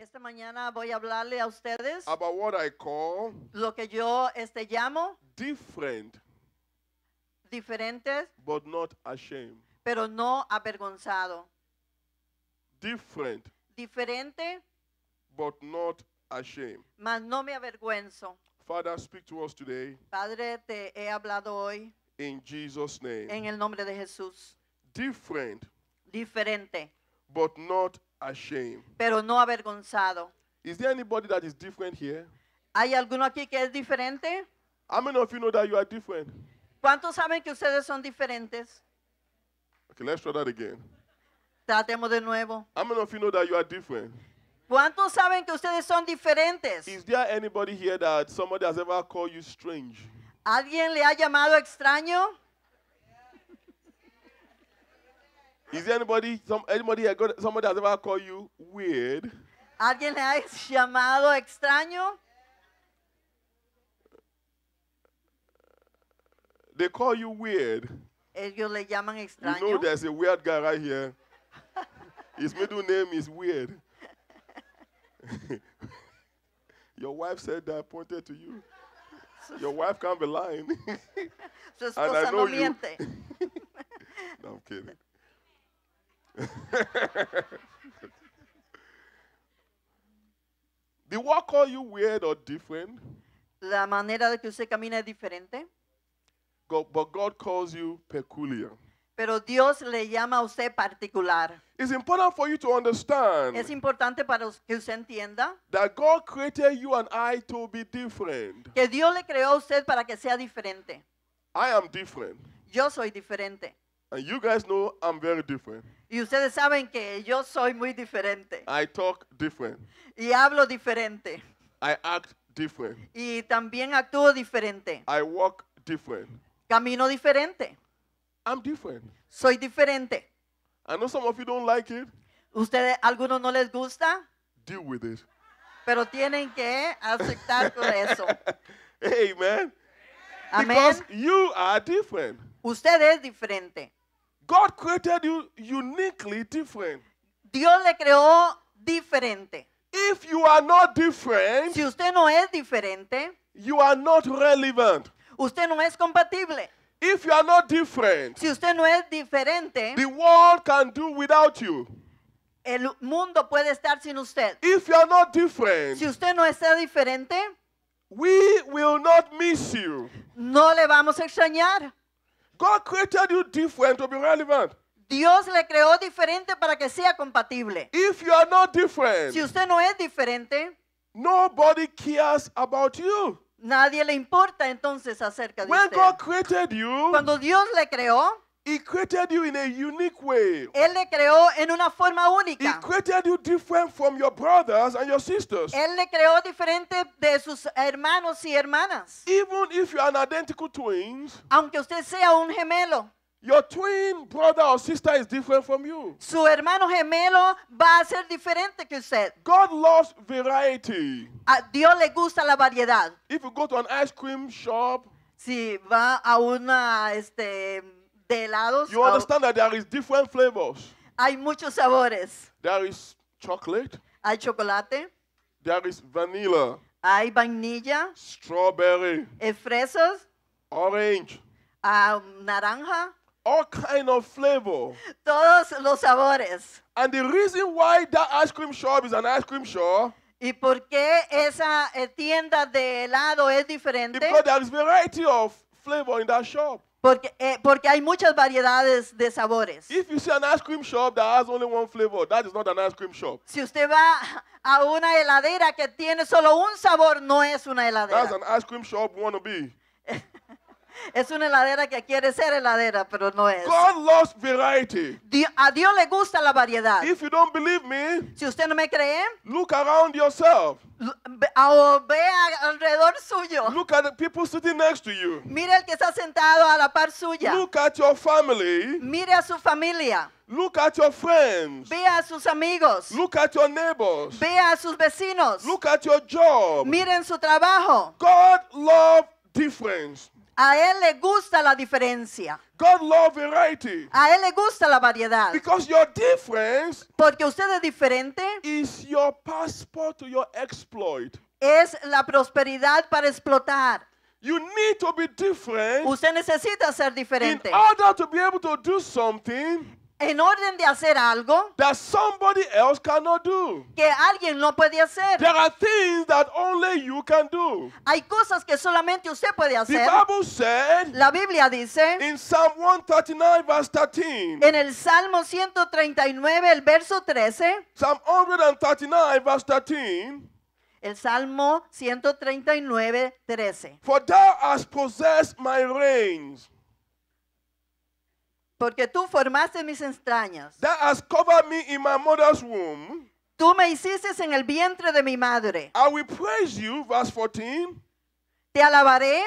Esta mañana voy a hablarle a ustedes about what I call lo que yo este llamo different, diferentes, but not ashamed. pero no avergonzado. Different, diferente, but not ashamed. mas no me avergüenzo. Father, speak to us today. Padre, te he hablado hoy in Jesus' name. en el nombre de Jesús. Different, diferente, but not ashamed. Pero no avergonzado. Is there anybody that is different here? ¿Hay alguno aquí que es diferente? How many of you know that you are different? ¿Cuántos saben que ustedes son diferentes? Okay, let's try that again. Tratemos de nuevo. How many of you know that you are different? ¿Cuántos saben que ustedes son diferentes? Is there anybody here that somebody has ever called you strange? ¿Alguien le ha llamado extraño? Is there anybody, some, anybody, somebody has ever called you weird? ¿Alguien le ha llamado extraño? They call you weird. Ellos le llaman extraño. You know there's a weird guy right here. His middle name is weird. Your wife said that, pointed to you. Your wife can't be lying. Su esposa no miente. no, I'm kidding. The world call you weird or different. La manera de que usted camina es diferente. God, but God calls you peculiar. Pero Dios le llama a usted particular. It's important for you to understand Es importante para que usted entienda that God created you and I to be different. que Dios le creó a usted para que sea diferente. I am different. Yo soy diferente. And you guys know I'm very different. Y ustedes saben que yo soy muy diferente. I talk different. Y hablo diferente. I act different. Y también actúo diferente. I walk different. Camino diferente. I'm different. Soy diferente. I know some of you don't like it. Ustedes, algunos no les gusta. Deal with it. Pero tienen que aceptar con eso. Amen. Amen. Because you are different. Usted es diferente. God created you uniquely different. Dios le creó diferente. If you are not different, si usted no es diferente, you are not relevant. Usted no es compatible. If you are not different, si usted no es diferente, the world can do without you. El mundo puede estar sin usted. If you are not different, si usted no está diferente, we will not miss you. No le vamos a extrañar. Dios le creó diferente para que sea compatible. si usted no es diferente, nobody about Nadie le importa entonces acerca de usted. cuando Dios le creó, He created you in a unique way. Él le creó en una forma única. He created you different from your brothers and your sisters. Él le creó diferente de sus hermanos y hermanas. Even if you are an identical twins. Aunque usted sea un gemelo. Your twin brother or sister is different from you. Su hermano gemelo va a ser diferente que usted. God loves variety. A Dios le gusta la variedad. If you go to an ice cream shop, si va a una este de helados. You understand that there is different flavors. Hay muchos sabores. There is chocolate. Hay chocolate. There is vanilla. Hay vainilla. Strawberry. E eh, fresas. Orange. Uh, naranja. All kind of flavor. Todos los sabores. And the reason why that ice cream shop is an ice cream shop. ¿Y por qué esa eh, tienda de helado es diferente? Because there is variety of flavor in that shop. Porque, eh, porque hay muchas variedades de sabores. If you see an ice cream shop that has only one flavor, that is not an ice cream shop. Si usted va a una heladera que tiene solo un sabor, no es una heladera. That's an ice cream shop wannabe. Es una heladera que quiere ser heladera, pero no es. God loves variety. Di- a Dios le gusta la variedad. If you don't believe me, Si usted no me cree, look around yourself. l- ve- vea alrededor suyo. Look at the people sitting next to you. Mire el que está sentado a la par suya. Look at your family. Mire a su familia. Look at your friends. Vea a sus amigos. Look at your neighbors. Vea a sus vecinos. Look at your job. Miren su trabajo. God loves difference. A él le gusta la diferencia. God love variety. A él le gusta la variedad. Because your difference Porque usted es diferente. Is your passport to your exploit. Es la prosperidad para explotar. You need to be different. Usted necesita ser diferente. In order to be able to do something en orden de hacer algo that somebody else cannot do. que alguien no puede hacer. There are things that only you can do. Hay cosas que solamente usted puede hacer. The Bible said, La Biblia dice in Psalm 139 verse 13. En el Salmo 139 el verso 13. Psalm 139 verse 13. El Salmo 139, 13. For thou hast possessed my reins. Porque tú formaste mis entrañas. That has covered me in my mother's womb. Tú me hiciste en el vientre de mi madre. I will praise you, verse 14. Te alabaré.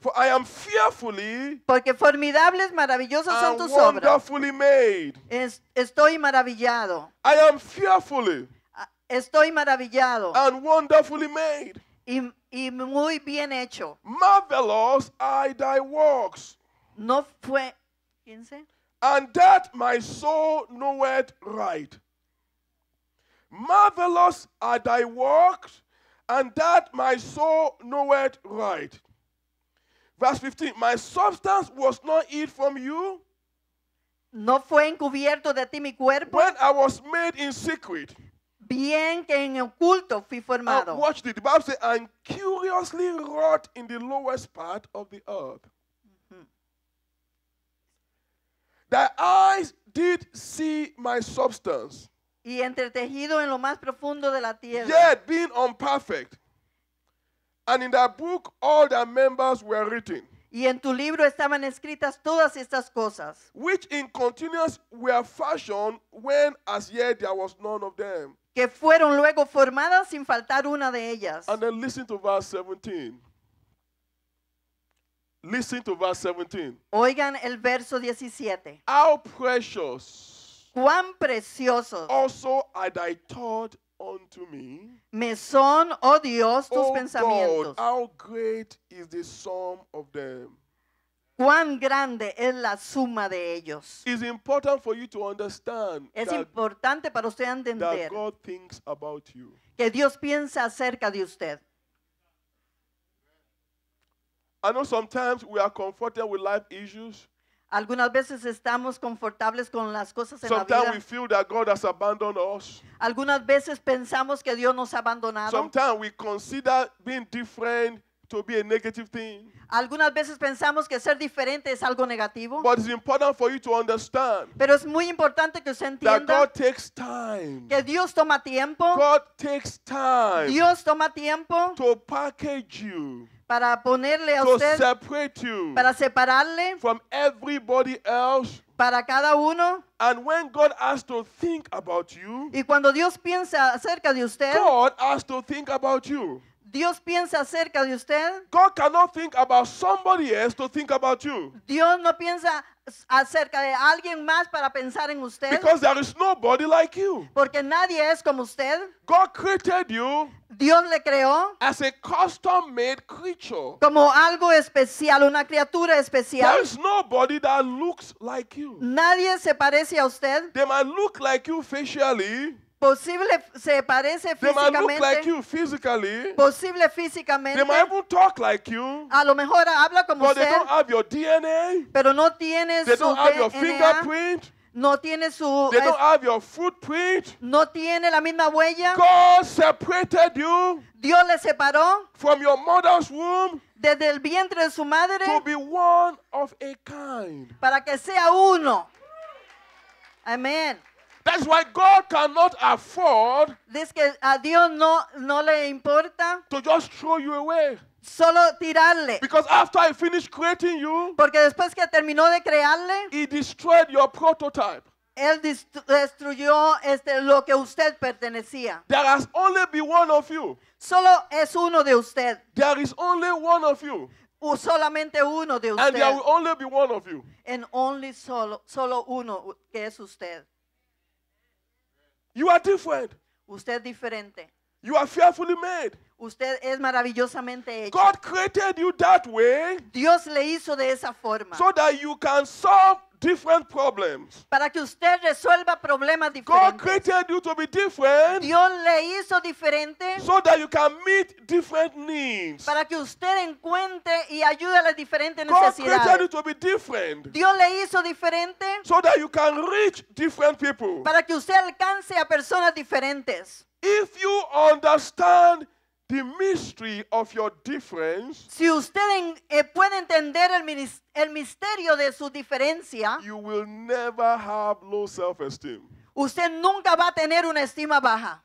For I am fearfully porque formidables, maravillosos son tus obras. Made. Es, estoy maravillado. I am fearfully ah, estoy maravillado. And wonderfully made. Y, y muy bien hecho. Marvelous are thy works. No fue 15. and that my soul knoweth right. Marvelous are thy works, and that my soul knoweth right. Verse 15, my substance was not hid from you. No fue encubierto de ti mi cuerpo. When I was made in secret. Bien que en oculto fui formado. And watch this, the Bible says, and curiously wrought in the lowest part of the earth. Thy eyes did see my substance. Y entretejido en lo más profundo de la tierra. Yet being unperfect. And in that book all the members were written. Y en tu libro estaban escritas todas estas cosas. Which in continuance were fashioned when as yet there was none of them. Que fueron luego formadas sin faltar una de ellas. And then listen to verse 17. Listen to verse 17. Oigan el verso 17. How precious. Cuán preciosos. Also had I thought unto me. Me son, oh Dios, tus oh pensamientos. God, how great is the sum of them. Cuán grande es la suma de ellos. It's important for you to understand es that, importante para usted entender that God thinks about you. que Dios piensa acerca de usted. I know sometimes we are confronted with life issues. Algunas veces estamos confortables con las cosas en Sometimes la vida. We feel that God has abandoned us. Algunas veces pensamos que Dios nos ha abandonado. Sometimes we consider being different to be a negative thing. Algunas veces pensamos que ser diferente es algo negativo. But it's important for you to understand. Pero es muy importante que usted entienda. That God takes time. Que Dios toma tiempo. God takes time. Dios toma tiempo. To package you para ponerle a to usted separate you para separarle from everybody else para cada uno. And when God has to think about you, y cuando Dios piensa acerca de usted, God has to think about you. Dios piensa acerca de usted. God cannot think about somebody else to think about you. Dios no piensa acerca de alguien más para pensar en usted. Porque nadie es como usted. God created you Dios le creó as a custom made creature. como algo especial, una criatura especial. nobody that looks like you. Nadie se parece a usted. They might look like you facially. Posible se parece They like físicamente. you physically. Posible They físicamente. might even talk like you. A lo mejor habla como But they usted, don't have your DNA. pero no tiene They su don't have your fingerprint. no tiene su They don't have your footprint. no tiene la misma huella. God separated you Dios le separó from your mother's womb desde el vientre de su madre to be one of a kind. para que sea uno. Amén. That's why God cannot afford es que a Dios no, no le importa to just throw you away. Solo tirarle. Because after I finished creating you, Porque después que terminó de crearle, he destroyed your prototype. Él destruyó este, lo que usted pertenecía. There has only be one of you. Solo es uno de usted. There is only one of you. O solamente uno de usted. And there will only be one of you. And only solo, solo uno que es usted. You are different. Usted diferente. You are fearfully made. Usted es maravillosamente hecho. God created you that way. Dios le hizo de esa forma. So that you can solve different Para que usted resuelva problemas diferentes. Dios le hizo diferente para que usted encuentre y ayude a las diferentes necesidades. Dios le hizo diferente para que usted alcance a personas diferentes. If you understand The mystery of your difference, si usted eh, puede entender el, el, misterio de su diferencia, you will never have low self-esteem. usted nunca va a tener una estima baja.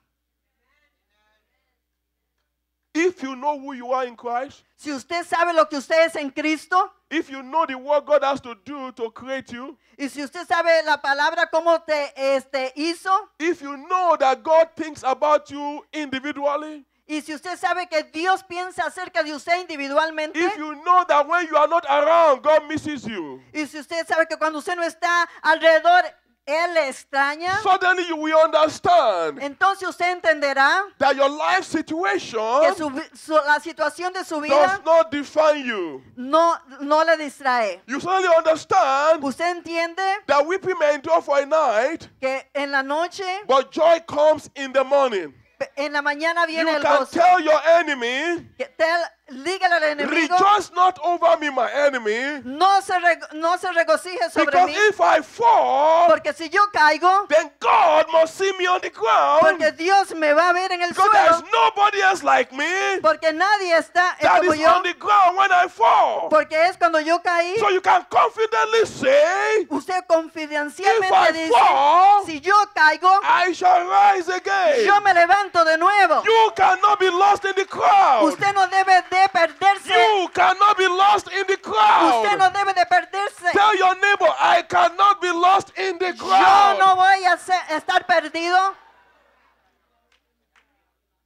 If you know who you are in Christ, si usted sabe lo que usted es en Cristo, if you know the work God has to do to create you, y si usted sabe la palabra cómo te este, hizo, if you know that God thinks about you individually, Y si usted sabe que Dios piensa acerca de usted individualmente, If you know that when you are not around, God misses you. y si usted sabe que cuando usted no está alrededor, él le extraña. Suddenly you will understand Entonces usted entenderá that your life situation que su, su, la situación de su vida does not define you. No, no le distrae. You suddenly understand usted entiende that weeping may endure for a night, que en la noche, but joy comes in the morning en la mañana viene you el can gozo. tell your enemy, tell Dígale al enemigo. Rejoice not over me, my enemy. No se, rego, no se regocije sobre because mí. If I fall, porque si yo caigo, then God must see me on the ground. Porque Dios me va a ver en el because suelo. There's nobody else like me. Porque nadie está es that como is yo. on the ground when I fall. Porque es cuando yo caí. So you can confidently say, usted confidencialmente dice, fall, si yo caigo, I shall rise again. Yo me levanto de nuevo. You cannot be lost in the crowd. Usted no debe de de perderse. You cannot be lost in the crowd. Usted no debe de perderse. Tell your neighbor, I cannot be lost in the crowd. Yo no voy a estar perdido.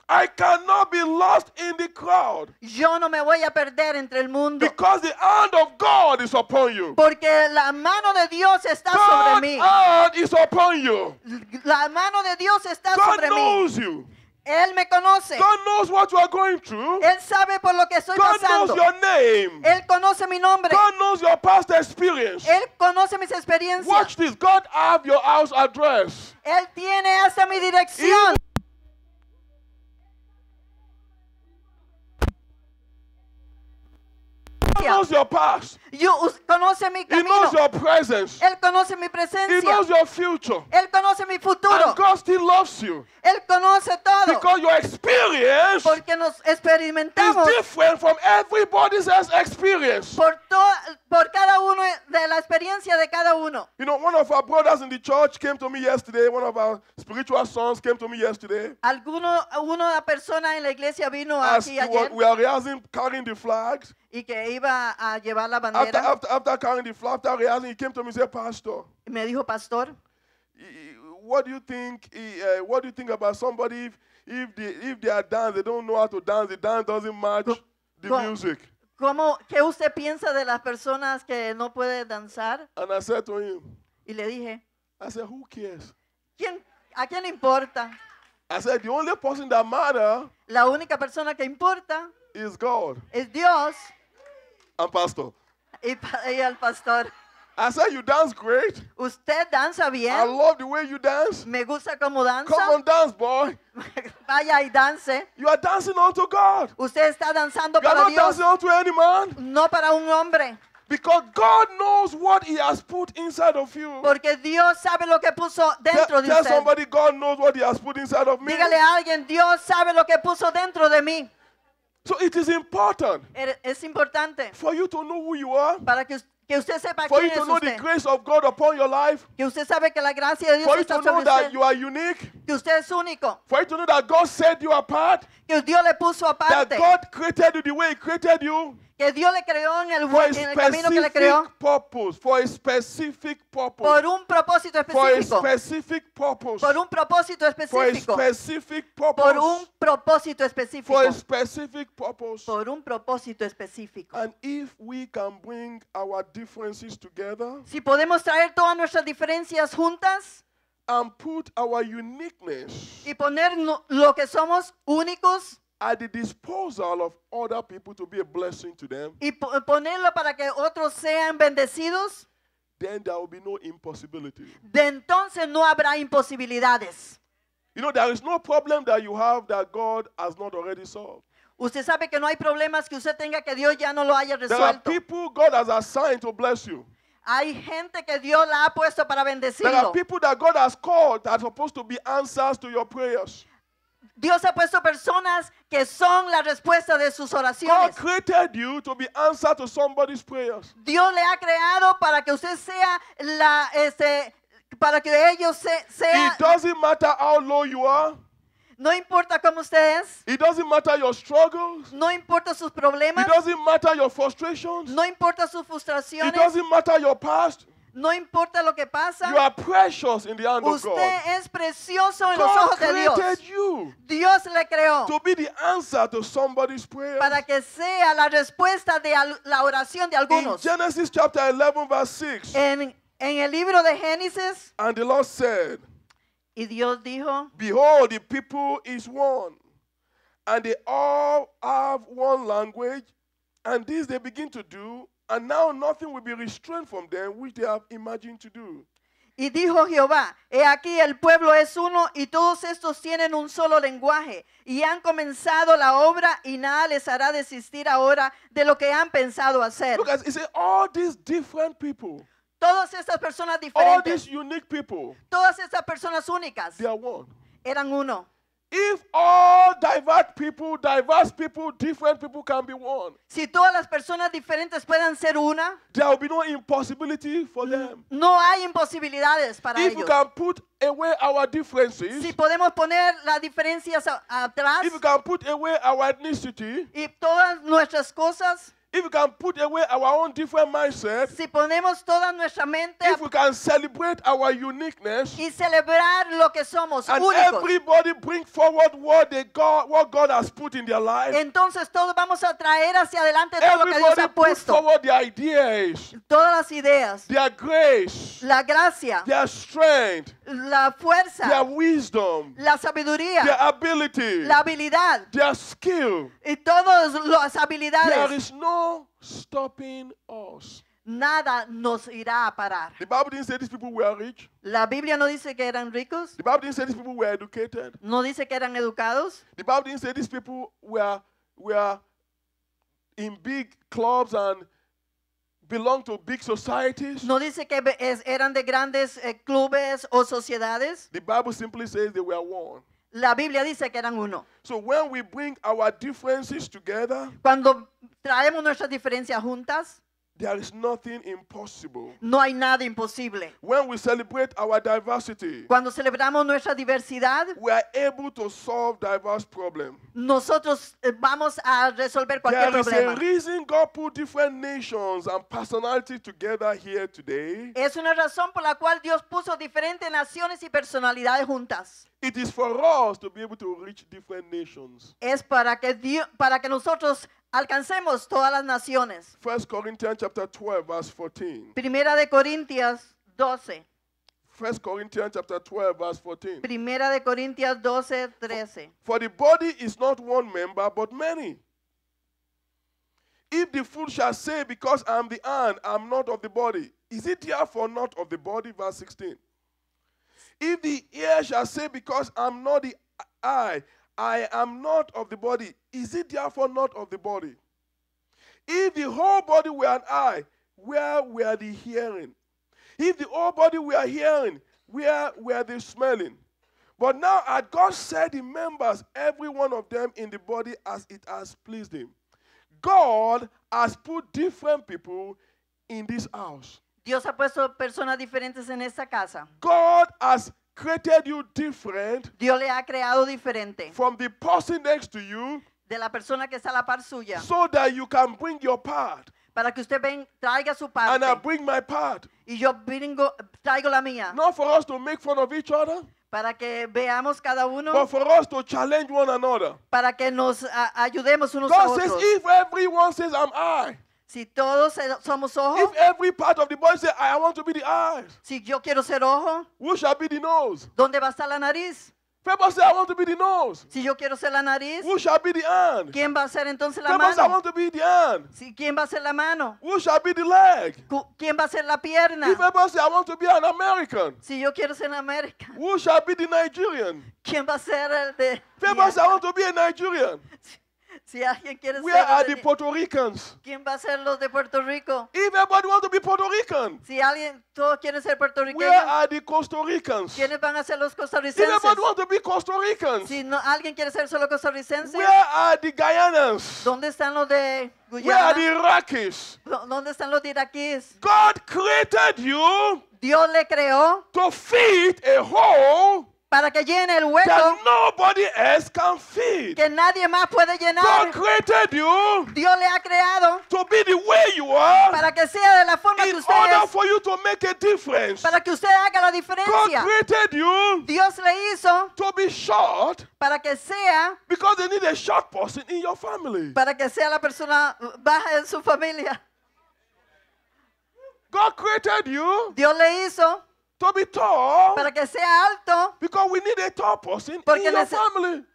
I cannot be lost in the crowd. Yo no me voy a perder entre el mundo. Because the hand of God is upon you. Porque la mano de Dios está sobre mí. Hand is upon you. La mano de Dios está God sobre knows mí. You. Él me conoce. God knows what you are going through. Él sabe por lo que estoy God pasando. Knows your name. Él conoce mi nombre. God knows your past experience. Él conoce mis experiencias. Watch this. God have your house address. Él tiene hasta mi dirección. He knows your past. conoce mi camino. knows your presence. Él conoce mi presencia. He knows your future. Él conoce mi futuro. And God still loves you. Él conoce todo. experience Porque nos experimentamos. is different from everybody's experience. Por por cada uno eh, de la experiencia de cada uno. You know, one of our brothers in the church came to me yesterday. One of our spiritual sons came to me yesterday. Alguno, una persona en la iglesia vino As aquí ayer. We are raising, carrying the flags. Y que iba a llevar la bandera. After, after, carrying the flag, after raising, he came to me and said, Pastor. Me dijo, Pastor. What do you think? Eh, what do you think about somebody if if they if they are dance, they don't know how to dance. The dance doesn't match the music. ¿Cómo, ¿Qué usted piensa de las personas que no pueden danzar? y le dije, I ¿Quién, ¿a quién importa? La única persona que importa es Dios pastor. y, y al pastor. I said you dance great. Usted danza bien. I love the way you dance. Me gusta cómo danza. Come on, dance, boy. Vaya y dance. You are dancing unto God. Usted está danzando you para Dios. Dancing unto any man. No para un hombre. Because God knows what He has put inside of you. Porque Dios sabe lo que puso dentro de de tell somebody God knows what He has put inside of me. Dígale a alguien Dios sabe lo que puso dentro de mí. So it is important. Er, es importante. For you to know who you are. Para que que usted sepa for you to know usted. the grace of God upon your life, que usted sabe que la gracia de Dios for you to know that usted. you are unique, que usted es único. for you to know that God set you apart, que Dios le puso aparte. that God created you the way He created you. que Dios le creó en el, en el camino que le creó. Purpose, for a specific purpose, por un propósito específico. specific purpose, por un propósito específico. specific purpose, por un propósito específico. specific purpose. Por un propósito específico. And si podemos traer todas nuestras diferencias juntas. And put our uniqueness, y poner lo que somos únicos at the disposal of other people to be a blessing to them, y ponerlo para que otros sean bendecidos, then there will be no impossibility. de entonces no habrá imposibilidades. You know, there is no problem that you have that God has not already solved. Usted sabe que no hay problemas que usted tenga que Dios ya no lo haya resuelto. There are people God has assigned to bless you. Hay gente que Dios la ha puesto para bendecirlo. There are people that God has called that are supposed to be answers to your prayers. Dios ha puesto personas que son la respuesta de sus oraciones. Dios le ha creado para que usted sea la este, para que ellos sean sea No importa cómo usted es. No importa sus problemas. No importa sus frustraciones. It doesn't matter your No importa lo que pasa. You are precious in the hand Usted of God. es precioso en God los ojos de Dios. You Dios le creó. To be the answer to somebody's prayer. Para que sea la respuesta de la oración de algunos. In Genesis chapter 11 verse 6. En, en el libro de Génesis. And the Lord said. Y Dios dijo. Behold, the people is one, and they all have one language, and this they begin to do Y dijo Jehová, he aquí el pueblo es uno y todos estos tienen un solo lenguaje y han comenzado la obra y nada les hará desistir ahora de lo que han pensado hacer. all these different people. Todas estas personas All diferentes, these unique people, todas estas personas únicas eran uno. If all divert people, diverse people, different people can be one. Si todas las personas diferentes puedan ser una, there will be no impossibility for them. No hay imposibilidades para if ellos. If we can put away our differences, si podemos poner las diferencias atrás, if we can put away our ethnicity, y todas nuestras cosas, if we can put away our own different mindset, si ponemos toda nuestra mente if we can celebrate our uniqueness, y celebrar lo que somos and únicos, everybody bring forward what, they God, what God has put in their life, entonces todos vamos a traer hacia adelante todo everybody lo que Dios ha puesto. Put forward their ideas, todas las ideas, their grace, la gracia, their strength, la fuerza, their wisdom, la sabiduría, their ability, la habilidad, their skill. y todas las habilidades. There is no stopping us. Nada nos irá a parar. The Bible didn't say these people were rich. La Biblia no dice que eran ricos. The Bible didn't say these people were educated. No dice que eran educados. The Bible didn't say these people were were in big clubs and belong to big societies. No dice que eran de grandes eh, clubes o sociedades. The Bible simply says they were one. La Biblia dice que eran uno. So when we bring our differences together, cuando traemos nuestras diferencias juntas, There is nothing impossible. No hay nada imposible. When we celebrate our diversity, Cuando celebramos nuestra diversidad, we are able to solve diverse problems. Nosotros eh, vamos a resolver cualquier There problema. Is a reason God put different nations and personalities together here today. Es una razón por la cual Dios puso diferentes naciones y personalidades juntas. It is for us to be able to reach different nations. Es para que Dios, para que nosotros alcancemos todas las naciones. 1 Corinthians chapter 12 verse 14. Primera de Corintias 12. 1 Corinthians chapter 12 verse 14. Primera de Corintias 12, 13. For, for the body is not one member but many. If the foot shall say because I am the hand I am not of the body, is it therefore not of the body verse 16. If the ear shall say because I am not the eye I am not of the body. Is it therefore not of the body? If the whole body were an eye, where were the hearing? If the whole body were hearing, where were the smelling? But now had God set the members, every one of them, in the body as it has pleased him. God has put different people in this house. Dios ha puesto personas diferentes en esta casa. God has created you different Dios le ha creado diferente from the person next to you de la persona que está a la par suya so that you can bring your part. para que usted ven, traiga su parte. And I bring my part. y yo bringo- traigo la mía Not for us to make fun of each other, para que veamos cada but uno, for us to challenge one another. para que nos a- ayudemos unos a God says, if everyone says, I'm I, Si todos somos ojos. If every part of the body say, I want to be the eyes. Si yo quiero ser ojo. Who shall be the nose? ¿Dónde va a estar la nariz? People say, I want to be the nose. Si yo quiero ser la nariz. Who shall be the hand? ¿Quién va a ser entonces la People mano? Say, I want to be the hand. Si, ¿Quién va a ser la mano? Who shall be the leg? ¿Quién va a ser la pierna? If people say, I want to be an American. Si yo quiero ser un americano. Who shall be the Nigerian? ¿Quién va a ser el de? People say, I want to be a Nigerian. Si alguien quiere Where ser are the Puerto Ricans? ¿Quién va a ser los de Puerto Rico? If everybody wants to be Puerto Rican. Si alguien todos quiere ser puertorriqueño. Where are the Costa Ricans? ¿Quiénes van a ser los costarricenses? If everybody wants to be Costa Ricans. Si no, alguien quiere ser solo costarricense. Where are the Guyanans? ¿Dónde están los de Guyana? Where are the Iraqis? ¿Dónde están los de iraquíes? God created you. Dios le creó. To fit a whole para que llene el hueco que nadie más puede llenar. Dios le ha creado para que sea de la forma que usted es, para que usted haga la diferencia. Dios le hizo para que sea because they need a short person in your family. para que sea la persona baja en su familia. God created you Dios le hizo para que sea alto.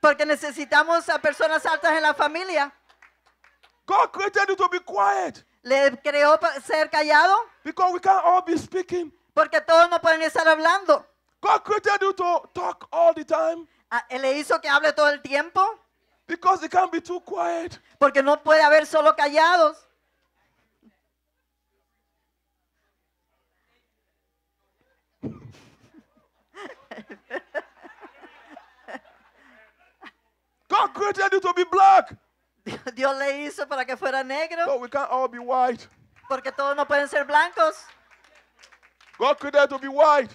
porque, necesitamos a personas altas en la familia. God created you to be quiet. Le creó ser callado. Porque todos no pueden estar hablando. God you to talk all the time. Ah, él le hizo que hable todo el tiempo. Porque no puede haber solo callados. created you to be black. Dios le hizo para que fuera negro. But we can't all be white. Porque todos no pueden ser blancos. God created to be white.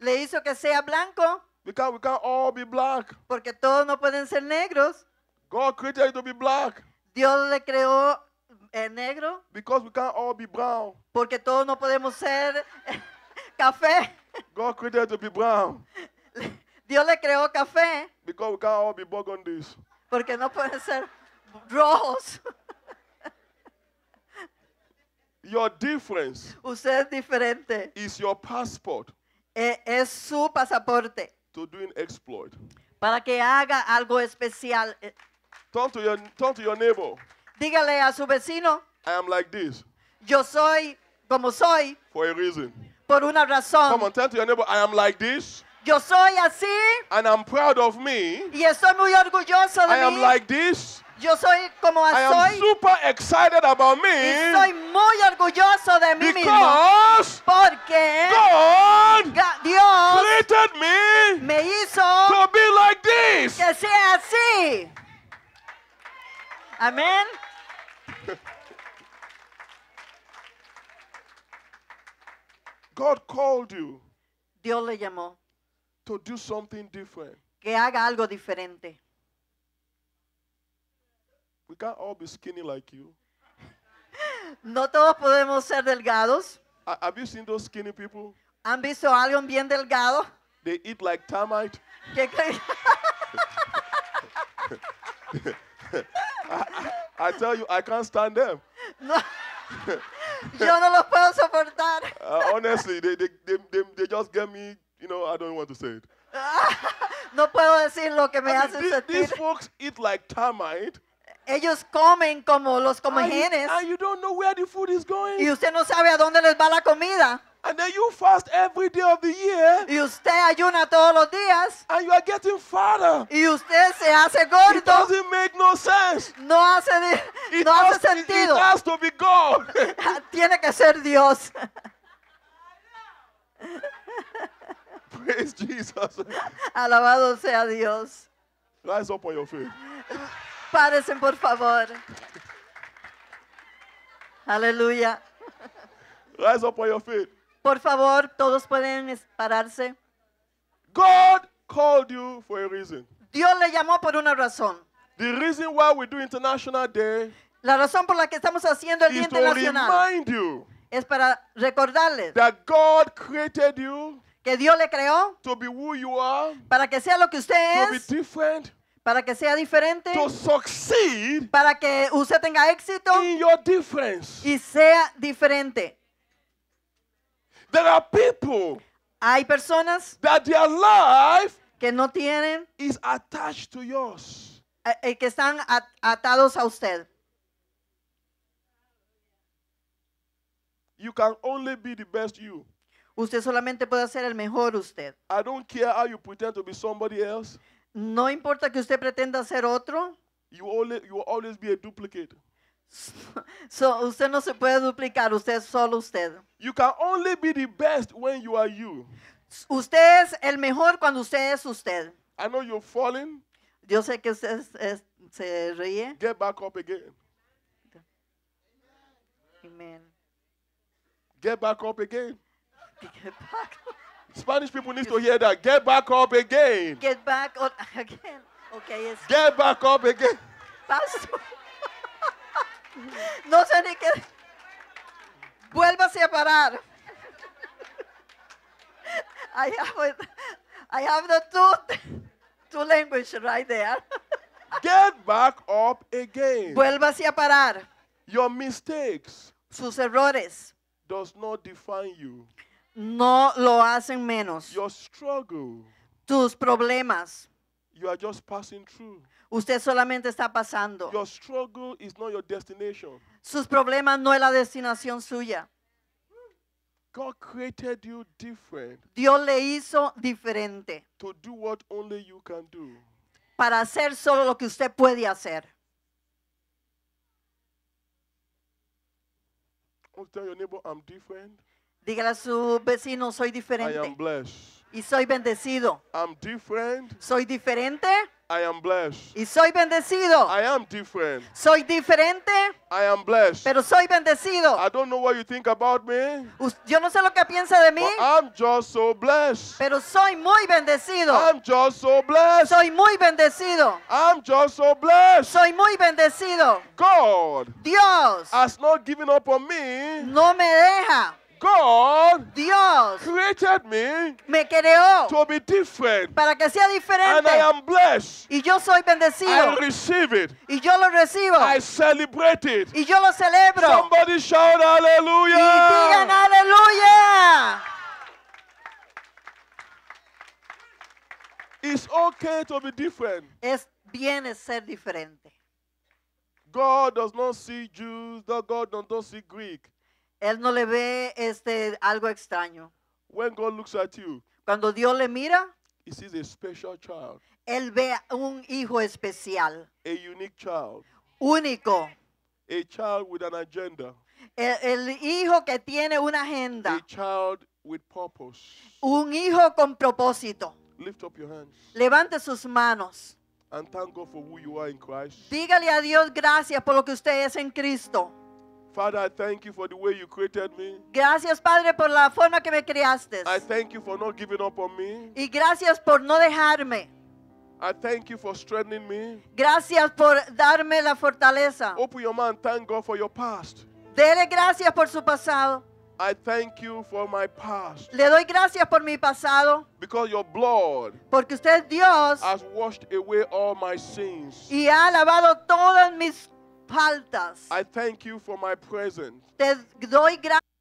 Le hizo que sea blanco. Because we can't all be black. Porque todos no pueden ser negros. God created to be black. Dios le creó eh, negro. Because we can't all be brown. Porque todos no podemos ser café. God created to be brown. Dios le creó café. Because we can't all be burgundies. porque no pueden ser rojos. Your difference Usted es diferente. is your passport e, Es su pasaporte to doing exploit. para que haga algo especial. Eh, Turn to your turn to your neighbor. Dígale a su vecino, I am like this yo soy como soy for a reason. por una razón. Come on, razón. turn to your neighbor. I am like this Yo soy así. And I'm proud of me. Y estoy muy orgulloso de I mí. am like this. Yo soy como I am super excited about me. Y soy muy orgulloso de mí because mismo. Porque God Dios created me, me hizo to be like this. que sea así. Amén. God called you. Dios le llamó to do something different. Que haga algo diferente. We can't all be skinny like you. No todos podemos ser delgados. Have you seen those skinny people? ¿Han visto a alguien bien delgado? They eat like termite. Que cree- I tell you, I can't stand them. No. Yo no los puedo soportar. Uh, honestly, they, they, they, they, they just get me you know, I don't want to say it. no puedo decir lo que me I hace mean, sentir. These folks eat like termite. Ellos comen como los comejenes. And you don't know where the food is going. Y usted no sabe a dónde les va la comida. And then you fast every day of the year. Y usted ayuna todos los días. And you are getting fatter. Y usted se hace gordo. It doesn't make no sense. No hace, it no has, hace sentido. It, it has to be God. Tiene que ser Dios. Praise Jesus. Alabado sea Dios. Rise up on your feet. Párese por favor. Aleluya. Rise up on your feet. Por favor, todos pueden pararse. God called you for a reason. Dios le llamó por una razón. The reason why we do International Day la razón por la que estamos haciendo el Día Internacional you es para recordarles that God created you que Dios le creó to be who you are, para que sea lo que usted to es, be different, para que sea diferente, to succeed para que usted tenga éxito your difference. y sea diferente. There are people Hay personas that their life que no tienen is attached to yours. Eh, eh, que están atados a usted. You can only be the best you. Usted solamente puede ser el mejor usted. No importa que usted pretenda ser otro. You, will always be a duplicate. So, usted no se puede duplicar, usted es solo usted. You can only be the best when you are you. Usted es el mejor cuando usted es usted. I know you're falling. Yo sé que usted se ríe. Get back up again. Amen. Get back up again. Get back. Spanish people need to hear that. Get back up again. Get back up again. Okay, yes. Get back up again. Pastor. no sé ni qué. Vuélvase a parar. I have, I have the two, two language right there. Get back up again. Vuélvase a parar. Your mistakes. Sus errores. Does not define you. no lo hacen menos. Your struggle, Tus problemas. You are just passing through. Usted solamente está pasando. Your struggle is not your destination. Sus problemas no es la destinación suya. God created you different. Dios le hizo diferente. To do what only you can do. Para hacer solo lo que usted puede hacer. Tell your neighbor, I'm different. Dígale a su vecino, soy I am diferente. blessed. Y soy bendecido. I'm different. Soy diferente I am blessed. y soy bendecido. I am different. Soy diferente, I am blessed. pero soy bendecido. I don't know what you think about me, Yo no sé lo que piensa de mí, but I'm just so blessed. pero soy muy bendecido. I'm just so blessed. Soy muy bendecido. I'm just so blessed. Soy muy bendecido. God Dios has not given up on me no me deja. God Dios created me me creó to be different. para que sea diferente. And I am blessed. Y yo soy bendecido. I receive it. Y yo lo recibo. I celebrate it. Y yo lo celebro. Somebody shout hallelujah. Y digan aleluya. It's okay to be different. Es bien ser diferente. God does not see Jews, God does not see Greek. Él no le ve este, algo extraño. When God looks at you, Cuando Dios le mira, he sees a special child, Él ve un hijo especial, a unique child, único. a child with an agenda, El, el hijo que tiene una agenda. a child with purpose. Un hijo con propósito. Lift up your hands Levante sus manos. and thank God for who you are in Christ. Dígale a Dios gracias por lo que usted es en Cristo. Father, I thank you for the way you created me. Gracias, Padre, por la forma que me creaste. I thank you for not giving up on me. Y gracias por no dejarme. I thank you for strengthening me. Gracias por darme la fortaleza. Open your mind, thank God for your past. Dele gracias por su pasado. I thank you for my past. Le doy gracias por mi pasado. Because your blood Porque usted Dios has washed away all my sins. y ha lavado todas mis faltas. I thank you for my presence. Te doy gracias